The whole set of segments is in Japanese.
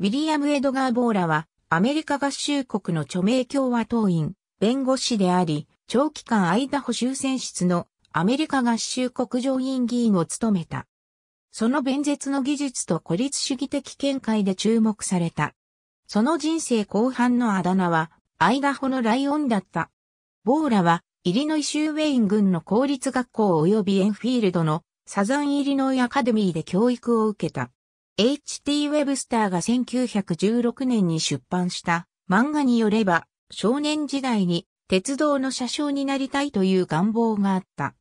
ウィリアム・エドガー・ボーラは、アメリカ合衆国の著名共和党員、弁護士であり、長期間アイダホ州選出のアメリカ合衆国上院議員を務めた。その弁舌の技術と孤立主義的見解で注目された。その人生後半のあだ名は、アイダホのライオンだった。ボーラは、イリノイ州ウェイン軍の公立学校及びエンフィールドのサザンイリノイアカデミーで教育を受けた。H.T. ウェブスターが1916年に出版した漫画によれば少年時代に鉄道の車掌になりたいという願望があった。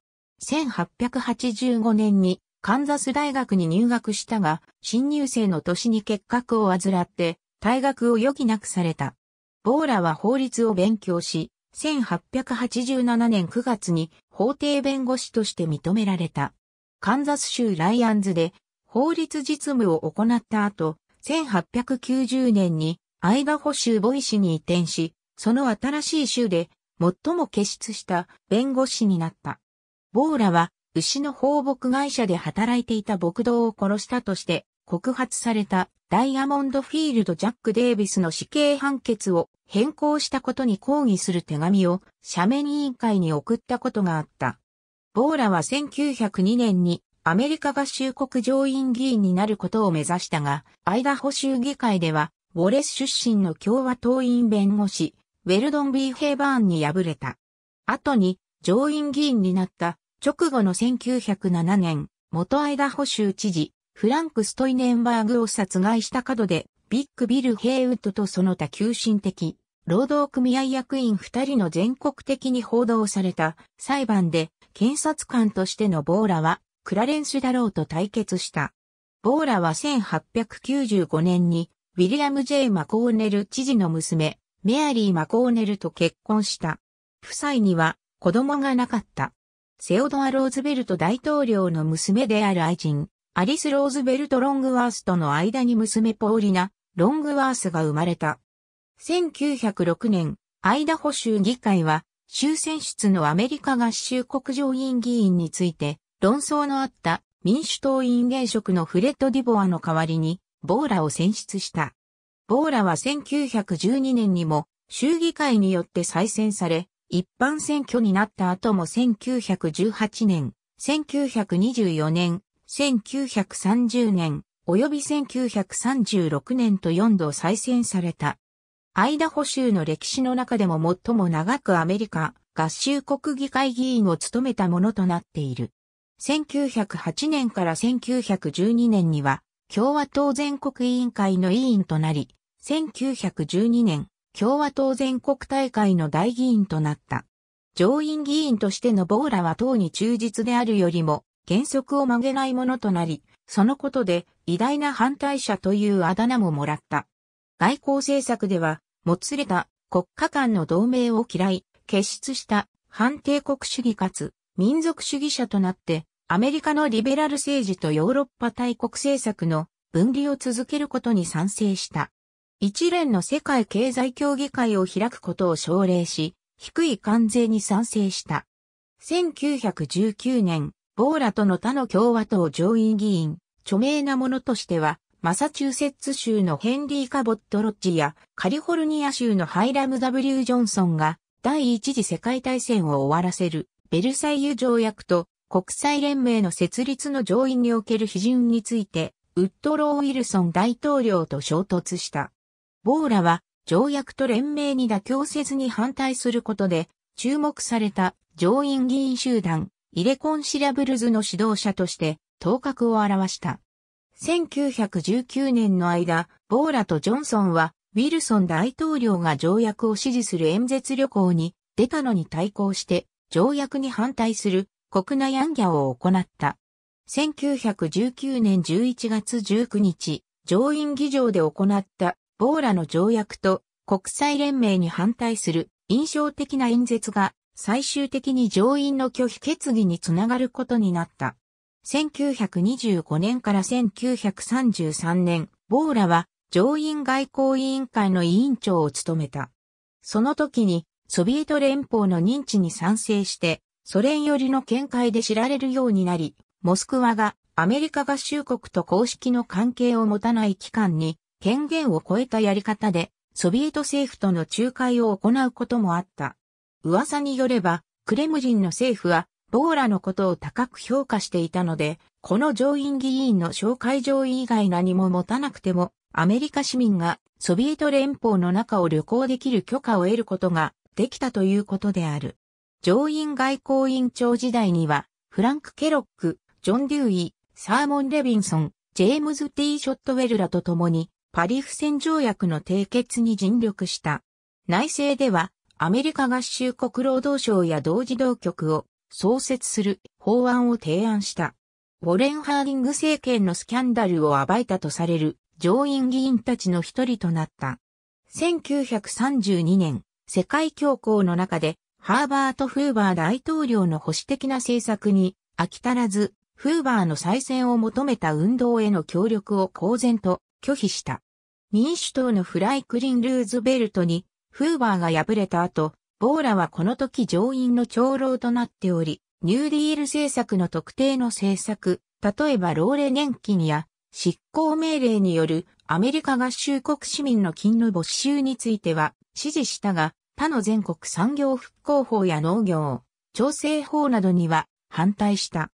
1885年にカンザス大学に入学したが、新入生の年に結核を患って退学を余儀なくされた。ボーラは法律を勉強し、1887年9月に法廷弁護士として認められた。カンザス州ライアンズで法律実務を行った後、1890年にアイダホ州ボイ市に移転し、その新しい州で最も傑出した弁護士になった。ボーラは牛の放牧会社で働いていた牧道を殺したとして告発されたダイヤモンドフィールド・ジャック・デイビスの死刑判決を変更したことに抗議する手紙を社面委員会に送ったことがあった。ボーラは1902年にアメリカ合衆国上院議員になることを目指したが、アイダホ州議会では、ウォレス出身の共和党員弁護士、ウェルドン・ビー・ヘイバーンに敗れた。後に、上院議員になった直後の1907年、元アイダホ州知事、フランク・ストイネンバーグを殺害した角で、ビッグ・ビル・ヘイウッドとその他急進的、労働組合役員二人の全国的に報道された裁判で、検察官としてのボーラは、クラレンス・ダローと対決した。ボーラは1895年に、ウィリアム・ J・ マコーネル知事の娘、メアリー・マコーネルと結婚した。夫妻には子供がなかった。セオドア・ローズベルト大統領の娘である愛人、アリス・ローズベルト・ロングワースとの間に娘ポーリナ、ロングワースが生まれた。1906年、アイダホ州議会は、州選出のアメリカ合衆国上院議員について、論争のあった民主党員現職のフレッド・ディボアの代わりに、ボーラを選出した。ボーラは1912年にも衆議会によって再選され、一般選挙になった後も1918年、1924年、1930年、及び1936年と4度再選された。アイダホ州の歴史の中でも最も長くアメリカ合衆国議会議員を務めたものとなっている。1908年から1912年には共和党全国委員会の委員となり、1912年共和党全国大会の大議員となった。上院議員としてのボーラは党に忠実であるよりも原則を曲げないものとなり、そのことで偉大な反対者というあだ名ももらった。外交政策では、もつれた国家間の同盟を嫌い、結出した反帝国主義かつ民族主義者となってアメリカのリベラル政治とヨーロッパ大国政策の分離を続けることに賛成した。一連の世界経済協議会を開くことを奨励し、低い関税に賛成した。1919年、ボーラとの他の共和党上院議員、著名なものとしては、マサチューセッツ州のヘンリー・カボット・ロッジや、カリフォルニア州のハイラム・ W・ ジョンソンが、第一次世界大戦を終わらせる、ベルサイユ条約と国際連盟の設立の上院における批准について、ウッドロー・ウィルソン大統領と衝突した。ボーラは条約と連盟に妥協せずに反対することで、注目された上院議員集団、イレコンシラブルズの指導者として頭角を現した。1919年の間、ボーラとジョンソンは、ウィルソン大統領が条約を支持する演説旅行に出たのに対抗して、条約に反対する国内暗夜を行った。1919年11月19日、上院議場で行ったボーラの条約と国際連盟に反対する印象的な演説が最終的に上院の拒否決議につながることになった。1925年から1933年、ボーラは上院外交委員会の委員長を務めた。その時にソビエト連邦の認知に賛成してソ連寄りの見解で知られるようになり、モスクワがアメリカ合衆国と公式の関係を持たない機関に権限を超えたやり方でソビエト政府との仲介を行うこともあった。噂によれば、クレム人ンの政府はボーラのことを高く評価していたので、この上院議員の紹介上位以外何も持たなくても、アメリカ市民がソビエト連邦の中を旅行できる許可を得ることができたということである。上院外交委員長時代には、フランク・ケロック、ジョン・デューイ、サーモン・レビンソン、ジェームズ・ティー・ショットウェルらと共に、パリ付戦条約の締結に尽力した。内政では、アメリカ合衆国労働省や同時同局を創設する法案を提案した。ウォレン・ハーディング政権のスキャンダルを暴いたとされる上院議員たちの一人となった。1932年、世界恐慌の中でハーバート・フーバー大統領の保守的な政策に飽き足らず、フーバーの再選を求めた運動への協力を公然と拒否した。民主党のフライクリン・ルーズベルトに、フーバーが敗れた後、ボーラはこの時上院の長老となっており、ニューディール政策の特定の政策、例えば老齢年金や執行命令によるアメリカ合衆国市民の金の没収については支持したが、他の全国産業復興法や農業、調整法などには反対した。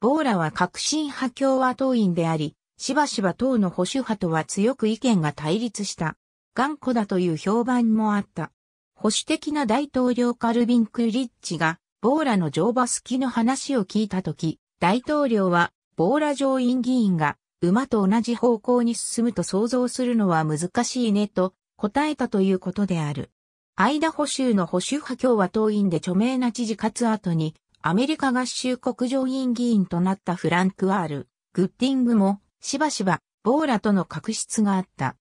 ボーラは革新派共和党員であり、しばしば党の保守派とは強く意見が対立した。頑固だという評判もあった。保守的な大統領カルビン・クリッチが、ボーラの乗馬好きの話を聞いたとき、大統領は、ボーラ上院議員が、馬と同じ方向に進むと想像するのは難しいねと答えたということである。アイダホ州の保守派共和党員で著名な知事かつ後に、アメリカ合衆国上院議員となったフランク・ワール、グッディングも、しばしば、ボーラとの確執があった。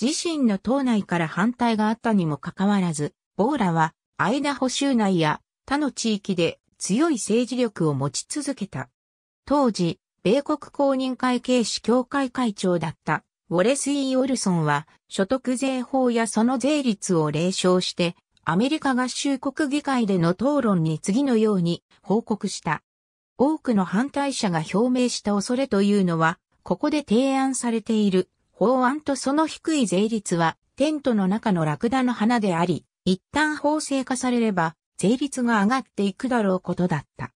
自身の党内から反対があったにもかかわらず、ボーラは、アイダホ州内や他の地域で強い政治力を持ち続けた。当時、米国公認会計士協会会長だったウォレス・イー・オルソンは、所得税法やその税率を冷唱して、アメリカ合衆国議会での討論に次のように報告した。多くの反対者が表明した恐れというのは、ここで提案されている法案とその低い税率は、テントの中のラクダの花であり、一旦法制化されれば、税率が上がっていくだろうことだった。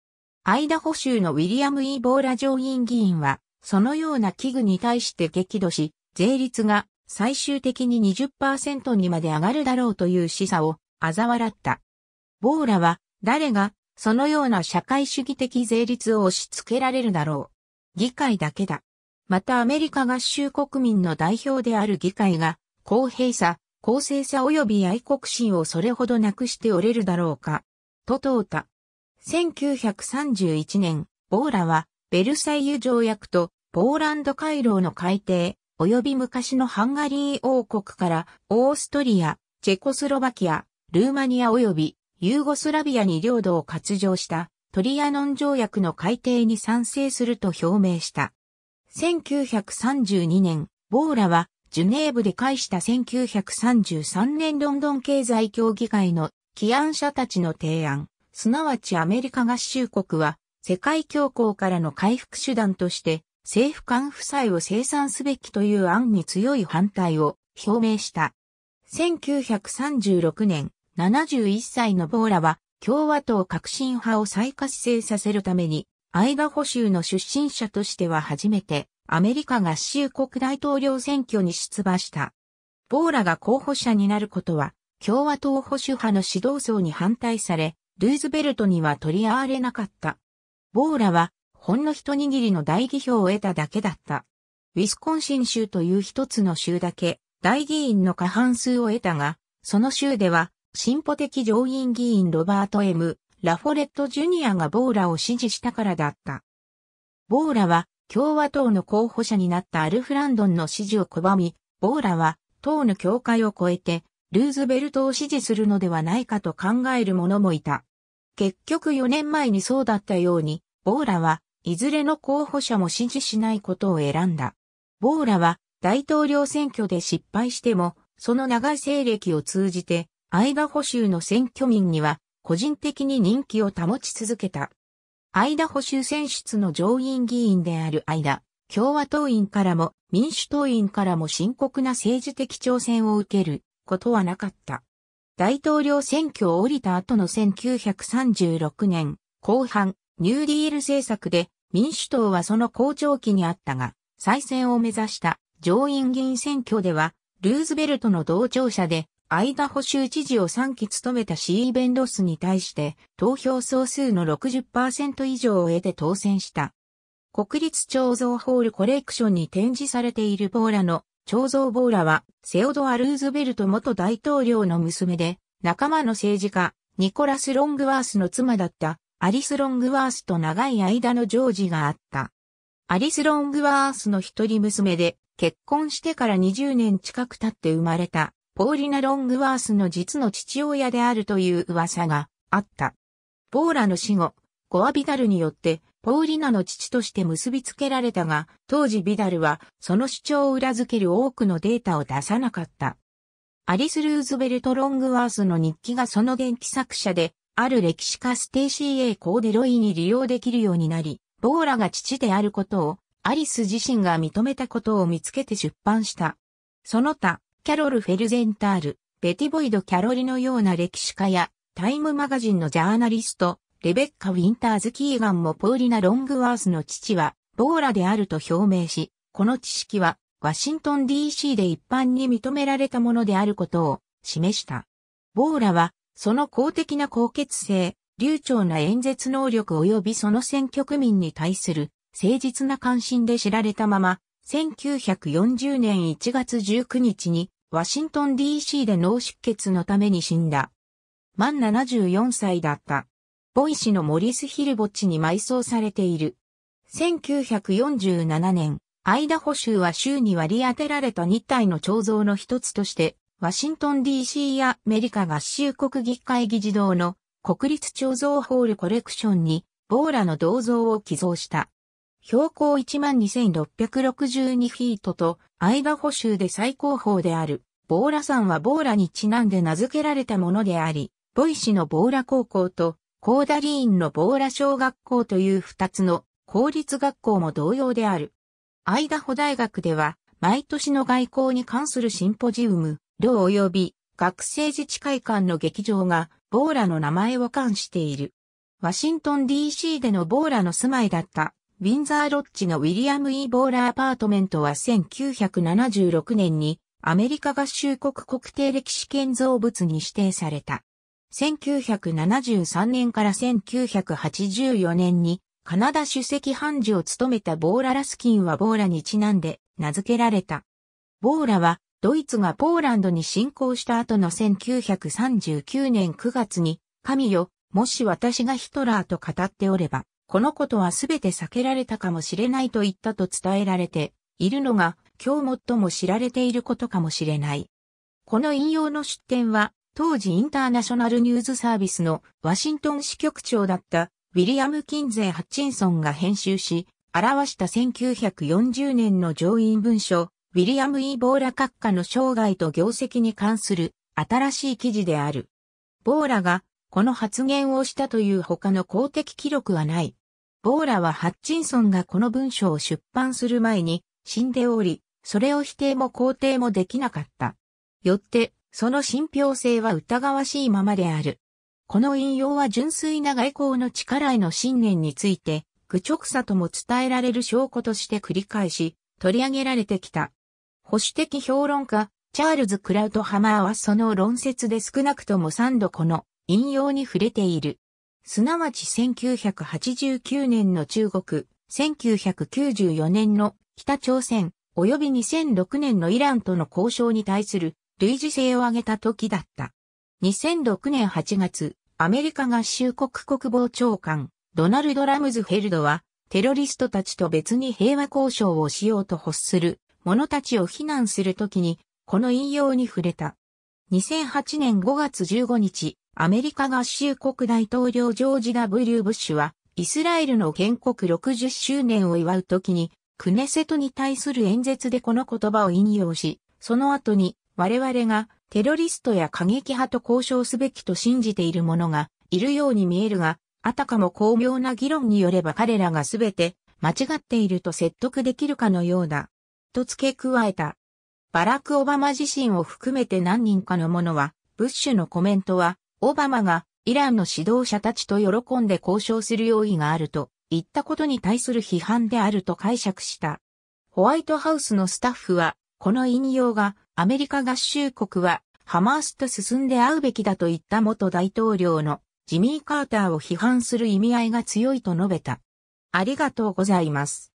アイダホ州のウィリアム・イー・ボーラ上院議員は、そのような危惧に対して激怒し、税率が最終的に20%にまで上がるだろうという示唆を嘲笑った。ボーラは誰がそのような社会主義的税率を押し付けられるだろう。議会だけだ。またアメリカ合衆国民の代表である議会が公平さ、公正さ及び愛国心をそれほどなくしておれるだろうか。と問うた。1931年、ボーラはベルサイユ条約とポーランド回廊の改定、及び昔のハンガリー王国からオーストリア、チェコスロバキア、ルーマニア及びユーゴスラビアに領土を割譲したトリアノン条約の改定に賛成すると表明した。1932年、ボーラはジュネーブで返した1933年ロンドン経済協議会の起案者たちの提案、すなわちアメリカ合衆国は世界恐慌からの回復手段として政府間負債を生産すべきという案に強い反対を表明した。1936年、71歳のボーラは共和党革新派を再活性させるために、アイダホ州の出身者としては初めてアメリカ合衆国大統領選挙に出馬した。ボーラが候補者になることは、共和党保守派の指導層に反対され、ルーズベルトには取り合われなかった。ボーラはほんの一握りの大議票を得ただけだった。ウィスコンシン州という一つの州だけ、大議員の過半数を得たが、その州では、進歩的上院議員ロバート M. ラフォレット・ジュニアがボーラを支持したからだった。ボーラは共和党の候補者になったアルフランドンの支持を拒み、ボーラは党の境界を超えてルーズベルトを支持するのではないかと考える者もいた。結局4年前にそうだったように、ボーラはいずれの候補者も支持しないことを選んだ。ボーラは大統領選挙で失敗しても、その長い政歴を通じて、アイダホ州の選挙民には個人的に人気を保ち続けた。アイダホ州選出の上院議員であるアイダ、共和党員からも民主党員からも深刻な政治的挑戦を受けることはなかった。大統領選挙を降りた後の1936年後半、ニューディール政策で民主党はその好調期にあったが、再選を目指した上院議員選挙では、ルーズベルトの同調者で、アイダホ州知事を3期務めたシーベンロスに対して、投票総数の60%以上を得て当選した。国立彫像ホールコレクションに展示されているボーラの彫像ボーラは、セオドア・ルーズベルト元大統領の娘で、仲間の政治家、ニコラス・ロングワースの妻だった、アリス・ロングワースと長い間のジョージがあった。アリス・ロングワースの一人娘で、結婚してから20年近く経って生まれた、ポーリナ・ロングワースの実の父親であるという噂があった。ポーラの死後、ゴア・ビダルによって、ポーリナの父として結びつけられたが、当時ビダルはその主張を裏付ける多くのデータを出さなかった。アリス・ルーズベルト・ロングワースの日記がその元気作者で、ある歴史家ステーシー・エイ・コーデロイに利用できるようになり、ボーラが父であることを、アリス自身が認めたことを見つけて出版した。その他、キャロル・フェルゼンタール、ベティボイド・キャロリのような歴史家や、タイムマガジンのジャーナリスト、レベッカ・ウィンターズ・キーガンもポーリナ・ロングワースの父は、ボーラであると表明し、この知識は、ワシントン DC で一般に認められたものであることを示した。ボーラはその公的な高潔性、流暢な演説能力及びその選挙区民に対する誠実な関心で知られたまま、1940年1月19日にワシントン DC で脳出血のために死んだ。満74歳だった。ボイ氏のモリス・ヒルボッチに埋葬されている。1947年、アイダホ州は州に割り当てられた2体の彫像の一つとしてワシントン DC アメリカ合衆国議会議事堂の国立彫像ホールコレクションにボーラの銅像を寄贈した。標高12,662フィートとアイダホ州で最高峰であるボーラ山はボーラにちなんで名付けられたものであり、ボイ市のボーラ高校とコーダリーンのボーラ小学校という二つの公立学校も同様である。アイダホ大学では毎年の外交に関するシンポジウム、寮及び学生自治会館の劇場がボーラの名前を冠している。ワシントン DC でのボーラの住まいだったウィンザーロッジのウィリアム・ E・ ボーラアパートメントは1976年にアメリカ合衆国国定歴史建造物に指定された。1973年から1984年にカナダ主席判事を務めたボーラ・ラスキンはボーラにちなんで名付けられた。ボーラはドイツがポーランドに侵攻した後の1939年9月に、神よ、もし私がヒトラーと語っておれば、このことはすべて避けられたかもしれないと言ったと伝えられているのが、今日最も知られていることかもしれない。この引用の出典は、当時インターナショナルニューズサービスのワシントン支局長だったウィリアム・キンゼハッチンソンが編集し、表した1940年の上院文書ウィリアム・イー・ボーラ閣下の生涯と業績に関する新しい記事である。ボーラがこの発言をしたという他の公的記録はない。ボーラはハッチンソンがこの文章を出版する前に死んでおり、それを否定も肯定もできなかった。よって、その信憑性は疑わしいままである。この引用は純粋な外交の力への信念について、愚直さとも伝えられる証拠として繰り返し取り上げられてきた。保守的評論家、チャールズ・クラウトハマーはその論説で少なくとも3度この引用に触れている。すなわち1989年の中国、1994年の北朝鮮、及び2006年のイランとの交渉に対する類似性を挙げた時だった。2006年8月、アメリカ合衆国国防長官、ドナルド・ラムズフェルドは、テロリストたちと別に平和交渉をしようと欲する者たちを非難するときに、この引用に触れた。2008年5月15日、アメリカ合衆国大統領ジョージ・ W・ ブッシュは、イスラエルの建国60周年を祝うときに、クネセトに対する演説でこの言葉を引用し、その後に、我々がテロリストや過激派と交渉すべきと信じている者がいるように見えるが、あたかも巧妙な議論によれば彼らが全て間違っていると説得できるかのようだ。と付け加えた。バラク・オバマ自身を含めて何人かの者は、ブッシュのコメントは、オバマがイランの指導者たちと喜んで交渉する用意があると言ったことに対する批判であると解釈した。ホワイトハウスのスタッフは、この引用がアメリカ合衆国はハマースと進んで会うべきだと言った元大統領のジミー・カーターを批判する意味合いが強いと述べた。ありがとうございます。